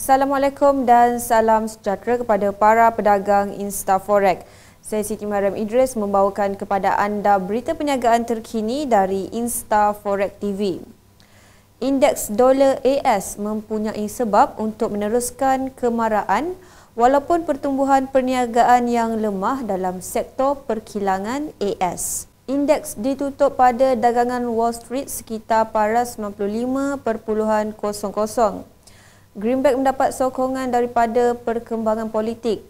Assalamualaikum dan salam sejahtera kepada para pedagang InstaForex. Saya Siti Mariam Idris membawakan kepada anda berita perniagaan terkini dari InstaForex TV. Indeks dolar AS mempunyai sebab untuk meneruskan kemarahan walaupun pertumbuhan perniagaan yang lemah dalam sektor perkilangan AS. Indeks ditutup pada dagangan Wall Street sekitar paras 95.00. Greenback mendapat sokongan daripada perkembangan politik.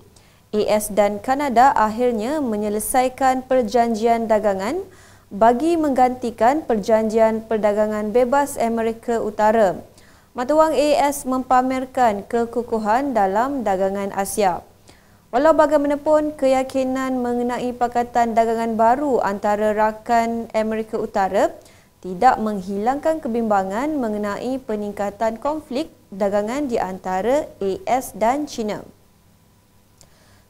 AS dan Kanada akhirnya menyelesaikan perjanjian dagangan bagi menggantikan perjanjian perdagangan bebas Amerika Utara. Mata wang AS mempamerkan kekukuhan dalam dagangan Asia. Walau bagaimanapun, keyakinan mengenai pakatan dagangan baru antara rakan Amerika Utara tidak menghilangkan kebimbangan mengenai peningkatan konflik dagangan di antara AS dan China.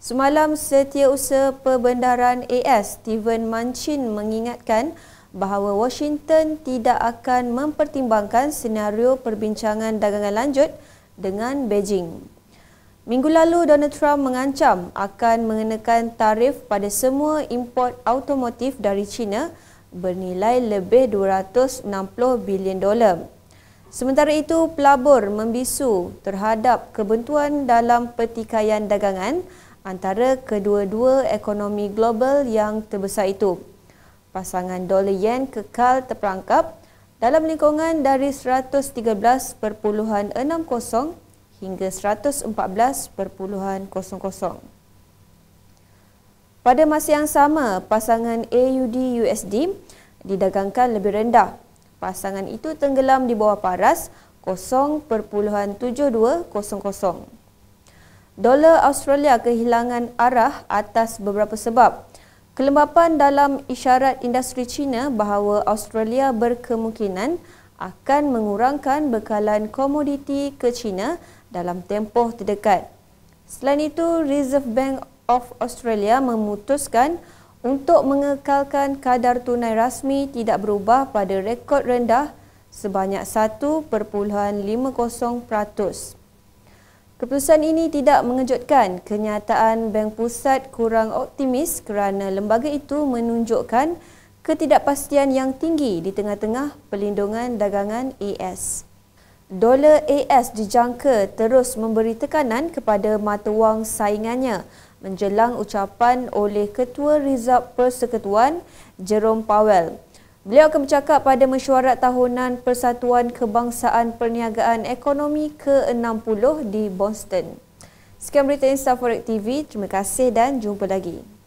Semalam setiausaha perbendaharaan AS Steven Manchin mengingatkan bahawa Washington tidak akan mempertimbangkan senario perbincangan dagangan lanjut dengan Beijing. Minggu lalu Donald Trump mengancam akan mengenakan tarif pada semua import automotif dari China bernilai lebih 260 bilion dolar. Sementara itu, pelabur membisu terhadap kebentuan dalam pertikaian dagangan antara kedua-dua ekonomi global yang terbesar itu. Pasangan dolar yen kekal terperangkap dalam lingkungan dari 113.60 hingga 114.00. Pada masa yang sama, pasangan AUD USD didagangkan lebih rendah pasangan itu tenggelam di bawah paras 0.7200. Dolar Australia kehilangan arah atas beberapa sebab. Kelembapan dalam isyarat industri China bahawa Australia berkemungkinan akan mengurangkan bekalan komoditi ke China dalam tempoh terdekat. Selain itu, Reserve Bank of Australia memutuskan untuk mengekalkan kadar tunai rasmi tidak berubah pada rekod rendah sebanyak 1.50%. Keputusan ini tidak mengejutkan kenyataan Bank Pusat kurang optimis kerana lembaga itu menunjukkan ketidakpastian yang tinggi di tengah-tengah pelindungan dagangan AS. Dolar AS dijangka terus memberi tekanan kepada mata wang saingannya menjelang ucapan oleh Ketua Rizab Persekutuan Jerome Powell. Beliau akan bercakap pada mesyuarat tahunan Persatuan Kebangsaan Perniagaan Ekonomi ke-60 di Boston. Sekian berita Insta Forex TV. Terima kasih dan jumpa lagi.